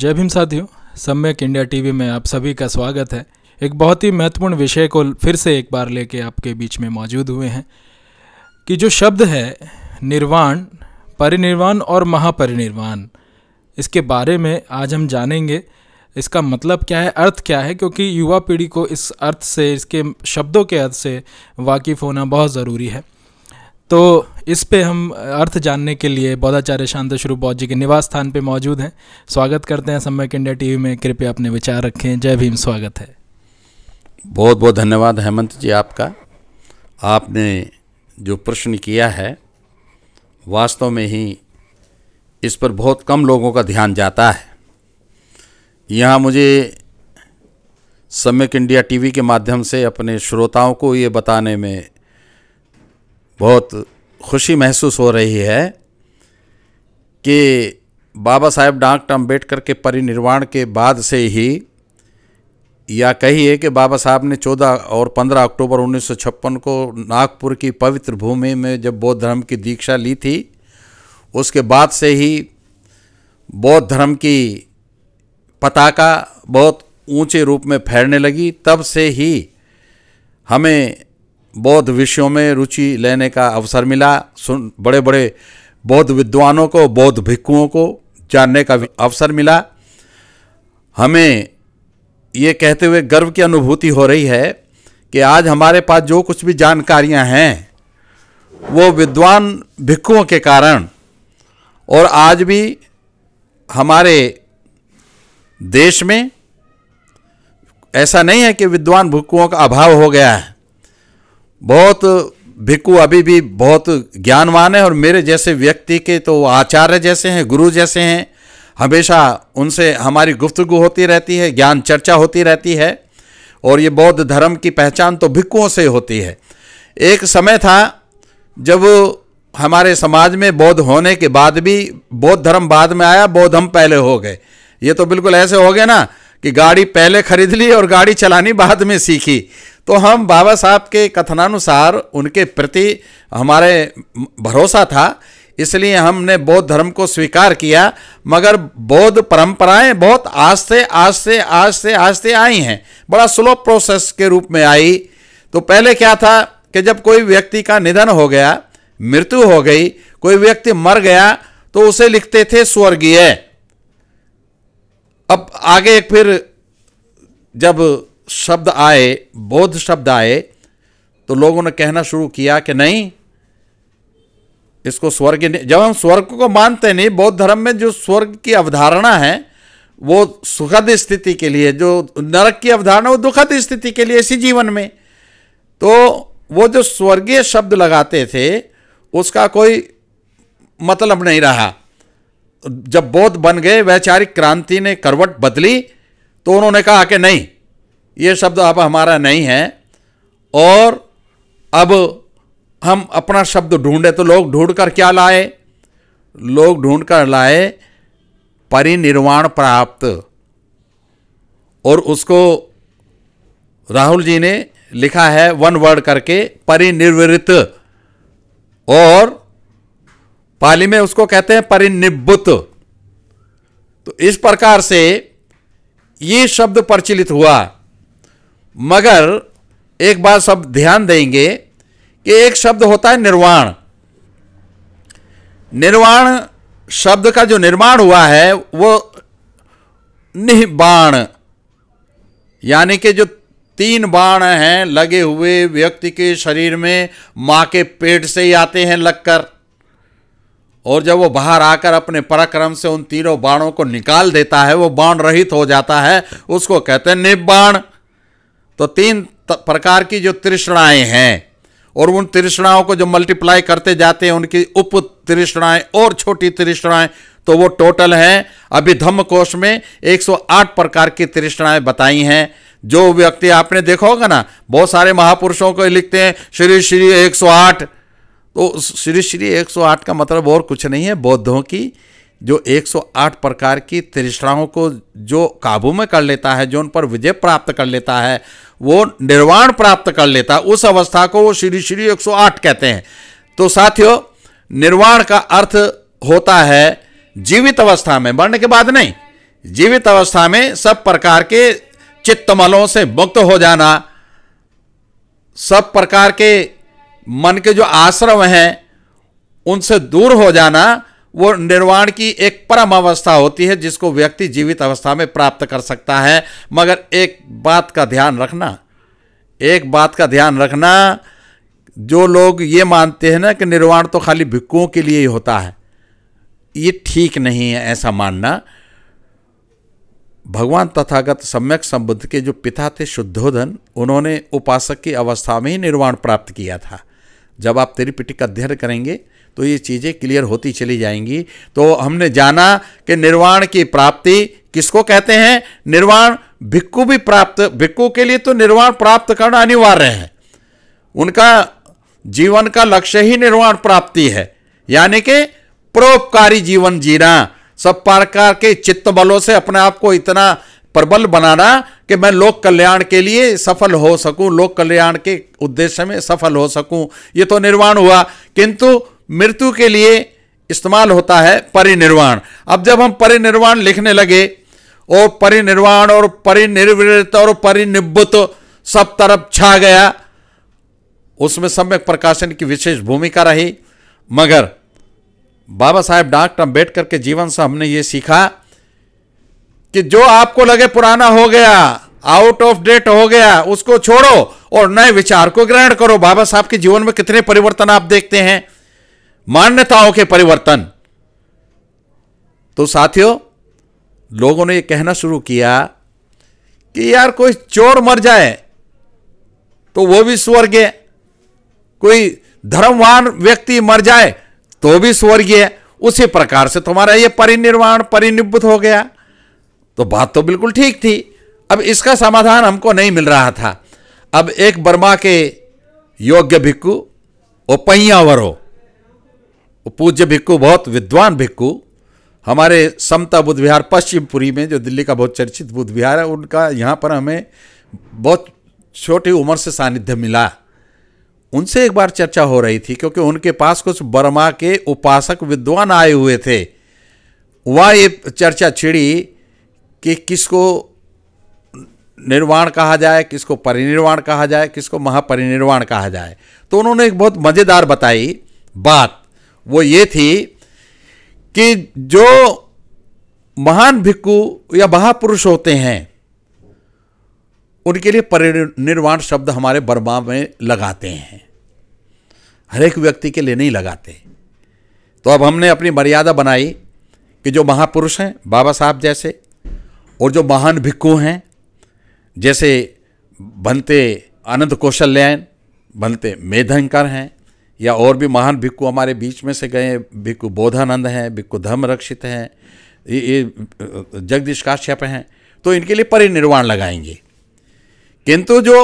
जय भीम साथियों सम्यक इंडिया टीवी में आप सभी का स्वागत है एक बहुत ही महत्वपूर्ण विषय को फिर से एक बार लेके आपके बीच में मौजूद हुए हैं कि जो शब्द है निर्वाण परिनिर्वाण और महापरिनिर्वाण इसके बारे में आज हम जानेंगे इसका मतलब क्या है अर्थ क्या है क्योंकि युवा पीढ़ी को इस अर्थ से इसके शब्दों के अर्थ से वाकिफ़ होना बहुत ज़रूरी है तो इस पे हम अर्थ जानने के लिए बौद्धाचार्य शांत स्वरूप बौद्ध जी के निवास स्थान पे मौजूद हैं स्वागत करते हैं समय इंडिया टीवी में कृपया अपने विचार रखें जय भीम स्वागत है बहुत बहुत धन्यवाद हेमंत जी आपका आपने जो प्रश्न किया है वास्तव में ही इस पर बहुत कम लोगों का ध्यान जाता है यहाँ मुझे सम्यक इंडिया टीवी के माध्यम से अपने श्रोताओं को ये बताने में बहुत खुशी महसूस हो रही है कि बाबा साहेब डॉक्टर अम्बेडकर के परिनिर्वाण के बाद से ही या कहिए कि बाबा साहब ने 14 और 15 अक्टूबर उन्नीस को नागपुर की पवित्र भूमि में जब बौद्ध धर्म की दीक्षा ली थी उसके बाद से ही बौद्ध धर्म की पताका बहुत ऊंचे रूप में फैलने लगी तब से ही हमें बौद्ध विषयों में रुचि लेने का अवसर मिला सुन बड़े बड़े बौद्ध विद्वानों को बौद्ध भिक्खुओं को जानने का अवसर मिला हमें ये कहते हुए गर्व की अनुभूति हो रही है कि आज हमारे पास जो कुछ भी जानकारियां हैं वो विद्वान भिक्खुओं के कारण और आज भी हमारे देश में ऐसा नहीं है कि विद्वान भिक्खुओं का अभाव हो गया है बहुत भिक्कू अभी भी बहुत ज्ञानवान है और मेरे जैसे व्यक्ति के तो आचार्य जैसे हैं गुरु जैसे हैं हमेशा उनसे हमारी गुफ्तगु होती रहती है ज्ञान चर्चा होती रहती है और ये बौद्ध धर्म की पहचान तो भिक्कुओं से होती है एक समय था जब हमारे समाज में बौद्ध होने के बाद भी बौद्ध धर्म बाद में आया बौद्ध हम पहले हो गए ये तो बिल्कुल ऐसे हो गए ना कि गाड़ी पहले खरीद ली और गाड़ी चलानी बाद में सीखी तो हम बाबा साहब के कथनानुसार उनके प्रति हमारे भरोसा था इसलिए हमने बौद्ध धर्म को स्वीकार किया मगर बौद्ध परंपराएं बहुत आस्ते आस्ते आस्ते आस्ते आई हैं बड़ा स्लो प्रोसेस के रूप में आई तो पहले क्या था कि जब कोई व्यक्ति का निधन हो गया मृत्यु हो गई कोई व्यक्ति मर गया तो उसे लिखते थे स्वर्गीय अब आगे एक फिर जब शब्द आए बौद्ध शब्द आए तो लोगों ने कहना शुरू किया कि नहीं इसको स्वर्ग जब हम स्वर्ग को मानते नहीं बौद्ध धर्म में जो स्वर्ग की अवधारणा है वो सुखद स्थिति के लिए जो नरक की अवधारणा वो दुखद स्थिति के लिए इसी जीवन में तो वो जो स्वर्गीय शब्द लगाते थे उसका कोई मतलब नहीं रहा जब बौद्ध बन गए वैचारिक क्रांति ने करवट बदली तो उन्होंने कहा कि नहीं ये शब्द अब हमारा नहीं है और अब हम अपना शब्द ढूंढे तो लोग ढूंढ कर क्या लाए लोग ढूंढ कर लाए परिनिर्वाण प्राप्त और उसको राहुल जी ने लिखा है वन वर्ड करके परिनिर्वृत और पाली में उसको कहते हैं परिनिब्बुत तो इस प्रकार से ये शब्द प्रचलित हुआ मगर एक बात सब ध्यान देंगे कि एक शब्द होता है निर्वाण निर्वाण शब्द का जो निर्माण हुआ है वो निबाण यानी कि जो तीन बाण हैं लगे हुए व्यक्ति के शरीर में मां के पेट से ही आते हैं लगकर और जब वो बाहर आकर अपने पराक्रम से उन तीनों बाणों को निकाल देता है वो बाण रहित हो जाता है उसको कहते हैं निबाण तो तीन प्रकार की जो तृष्णाएं हैं और उन तृष्णाओं को जो मल्टीप्लाई करते जाते हैं उनकी उप तृष्णाएं और छोटी तृष्णाएं तो वो टोटल हैं धम्म कोष में 108 प्रकार की तृष्णाएं बताई हैं जो व्यक्ति आपने देखा होगा ना बहुत सारे महापुरुषों को लिखते हैं श्री श्री 108 तो श्री श्री 108 का मतलब और कुछ नहीं है बौद्धों की जो 108 प्रकार की तृष्णाओं को जो काबू में कर लेता है जो उन पर विजय प्राप्त कर लेता है वो निर्वाण प्राप्त कर लेता है उस अवस्था को वो श्री श्री 108 कहते हैं तो साथियों निर्वाण का अर्थ होता है जीवित अवस्था में मरने के बाद नहीं जीवित अवस्था में सब प्रकार के चित्तमलों से मुक्त हो जाना सब प्रकार के मन के जो आश्रम हैं उनसे दूर हो जाना वो निर्वाण की एक परम अवस्था होती है जिसको व्यक्ति जीवित अवस्था में प्राप्त कर सकता है मगर एक बात का ध्यान रखना एक बात का ध्यान रखना जो लोग ये मानते हैं ना कि निर्वाण तो खाली भिक्कुओं के लिए ही होता है ये ठीक नहीं है ऐसा मानना भगवान तथागत सम्यक संबुद्ध के जो पिता थे शुद्धोधन उन्होंने उपासक की अवस्था में ही निर्वाण प्राप्त किया था जब आप का अध्ययन करेंगे तो ये चीज़ें क्लियर होती चली जाएंगी तो हमने जाना कि निर्वाण की प्राप्ति किसको कहते हैं निर्वाण भिक्कू भी प्राप्त भिक्कू के लिए तो निर्वाण प्राप्त करना अनिवार्य है उनका जीवन का लक्ष्य ही निर्वाण प्राप्ति है यानी कि परोपकारी जीवन जीना सब प्रकार के चित्त बलों से अपने आप को इतना प्रबल बनाना कि मैं लोक कल्याण के लिए सफल हो सकूं लोक कल्याण के उद्देश्य में सफल हो सकूं ये तो निर्वाण हुआ किंतु मृत्यु के लिए इस्तेमाल होता है परिनिर्वाण अब जब हम परिनिर्वाण लिखने लगे और परिनिर्वाण और परिनिर्वृत और परिनिब्बुत सब तरफ छा गया उसमें सम्यक प्रकाशन की विशेष भूमिका रही मगर बाबा साहेब डॉक्टर अम्बेडकर के जीवन से हमने ये सीखा कि जो आपको लगे पुराना हो गया आउट ऑफ डेट हो गया उसको छोड़ो और नए विचार को ग्रहण करो बाबा साहब के जीवन में कितने परिवर्तन आप देखते हैं मान्यताओं के परिवर्तन तो साथियों लोगों ने यह कहना शुरू किया कि यार कोई चोर मर जाए तो वो भी स्वर्गीय कोई धर्मवान व्यक्ति मर जाए तो भी स्वर्गीय उसी प्रकार से तुम्हारा यह परिनिर्वाण परिनिब्बुत हो गया तो बात तो बिल्कुल ठीक थी अब इसका समाधान हमको नहीं मिल रहा था अब एक बर्मा के योग्य भिक्कू ओ ओपैयावरो पूज्य भिक्कू बहुत विद्वान भिक्खु हमारे समता बुद्ध विहार पश्चिमपुरी में जो दिल्ली का बहुत चर्चित बुद्ध विहार है उनका यहाँ पर हमें बहुत छोटी उम्र से सानिध्य मिला उनसे एक बार चर्चा हो रही थी क्योंकि उनके पास कुछ बर्मा के उपासक विद्वान आए हुए थे वह ये चर्चा छिड़ी कि किसको निर्वाण कहा जाए किसको परिनिर्वाण कहा जाए किसको महापरिनिर्वाण कहा जाए तो उन्होंने एक बहुत मज़ेदार बताई बात वो ये थी कि जो महान भिक्कु या महापुरुष होते हैं उनके लिए परिनिर्वाण शब्द हमारे बर्मा में लगाते हैं हर एक व्यक्ति के लिए नहीं लगाते तो अब हमने अपनी मर्यादा बनाई कि जो महापुरुष हैं बाबा साहब जैसे और जो महान भिक्खु हैं जैसे बनते आनंद कौशल्यायन बनते मेधंकर हैं या और भी महान भिक्खु हमारे बीच में से गए भिक्खु बोधानंद हैं भिक्खु धर्म रक्षित हैं ये, ये जगदीश काश्यप हैं तो इनके लिए परिनिर्वाण लगाएंगे किंतु जो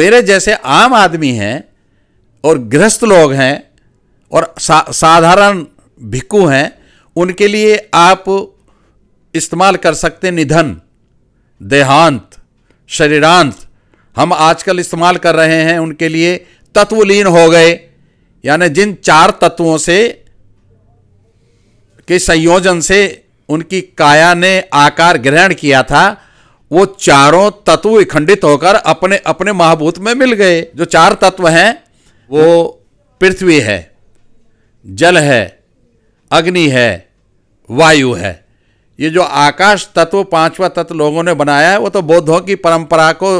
मेरे जैसे आम आदमी हैं और गृहस्थ लोग हैं और सा, साधारण भिक्खु हैं उनके लिए आप इस्तेमाल कर सकते निधन देहांत शरीरांत हम आजकल इस्तेमाल कर रहे हैं उनके लिए तत्वलीन हो गए यानी जिन चार तत्वों से के संयोजन से उनकी काया ने आकार ग्रहण किया था वो चारों तत्व खंडित होकर अपने अपने महाभूत में मिल गए जो चार तत्व हैं वो पृथ्वी है जल है अग्नि है वायु है ये जो आकाश तत्व पांचवा तत्व लोगों ने बनाया है वो तो बौद्धों की परंपरा को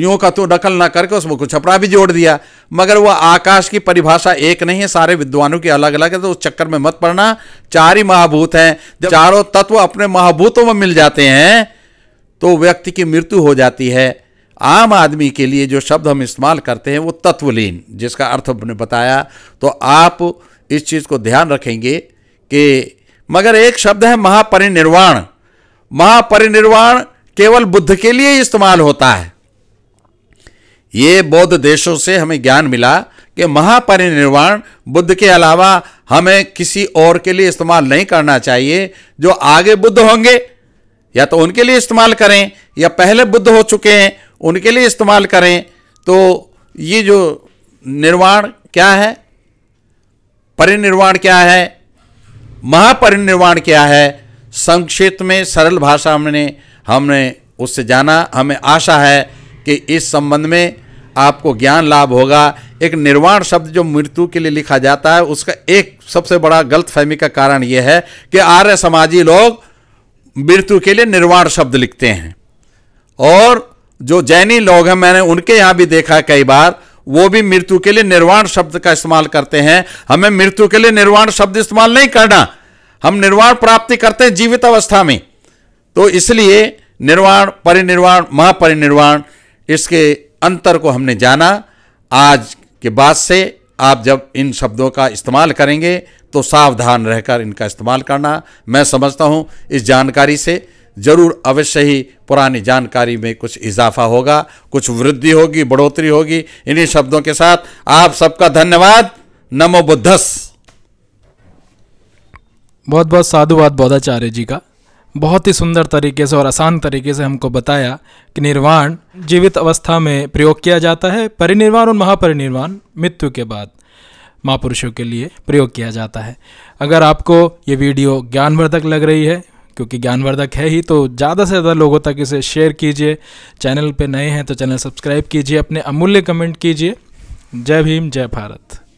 यूं का तो नकल ना करके उसमें कुछ छपरा भी जोड़ दिया मगर वह आकाश की परिभाषा एक नहीं है सारे विद्वानों की अलग अलग है तो उस चक्कर में मत पड़ना चार ही महाभूत हैं चारों तत्व अपने महाभूतों में मिल जाते हैं तो व्यक्ति की मृत्यु हो जाती है आम आदमी के लिए जो शब्द हम इस्तेमाल करते हैं वो तत्वलीन जिसका अर्थ हमने बताया तो आप इस चीज़ को ध्यान रखेंगे कि मगर एक शब्द है महापरिनिर्वाण महापरिनिर्वाण केवल बुद्ध के लिए ही इस्तेमाल होता है ये बौद्ध देशों से हमें ज्ञान मिला कि महापरिनिर्वाण बुद्ध के अलावा हमें किसी और के लिए इस्तेमाल नहीं करना चाहिए जो आगे बुद्ध होंगे या तो उनके लिए इस्तेमाल करें या पहले बुद्ध हो चुके हैं उनके लिए इस्तेमाल करें तो ये जो निर्वाण क्या है परिनिर्वाण क्या है महापरिनिर्वाण क्या है संक्षिप्त में सरल भाषा में हमने उससे जाना हमें आशा है कि इस संबंध में आपको ज्ञान लाभ होगा एक निर्वाण शब्द जो मृत्यु के लिए लिखा जाता है उसका एक सबसे बड़ा गलत फहमी का कारण यह है कि आर्य समाजी लोग मृत्यु के लिए निर्वाण शब्द लिखते हैं और जो जैनी लोग हैं मैंने उनके यहाँ भी देखा कई बार वो भी मृत्यु के लिए निर्वाण शब्द का इस्तेमाल करते हैं हमें मृत्यु के लिए निर्वाण शब्द इस्तेमाल नहीं करना हम निर्वाण प्राप्ति करते हैं जीवित अवस्था में तो इसलिए निर्वाण परिनिर्वाण महापरिनिर्वाण इसके अंतर को हमने जाना आज के बाद से आप जब इन शब्दों का इस्तेमाल करेंगे तो सावधान रहकर इनका इस्तेमाल करना मैं समझता हूँ इस जानकारी से ज़रूर अवश्य ही पुरानी जानकारी में कुछ इजाफा होगा कुछ वृद्धि होगी बढ़ोतरी होगी इन्हीं शब्दों के साथ आप सबका धन्यवाद नमो बुद्धस बहुत बहुत साधुवाद बौद्धाचार्य जी का बहुत ही सुंदर तरीके से और आसान तरीके से हमको बताया कि निर्वाण जीवित अवस्था में प्रयोग किया जाता है परिनिर्वाण और महापरिनिर्वाण मृत्यु के बाद महापुरुषों के लिए प्रयोग किया जाता है अगर आपको ये वीडियो ज्ञानवर्धक लग रही है क्योंकि ज्ञानवर्धक है ही तो ज़्यादा से ज़्यादा लोगों तक इसे शेयर कीजिए चैनल पे नए हैं तो चैनल सब्सक्राइब कीजिए अपने अमूल्य कमेंट कीजिए जय भीम जय भारत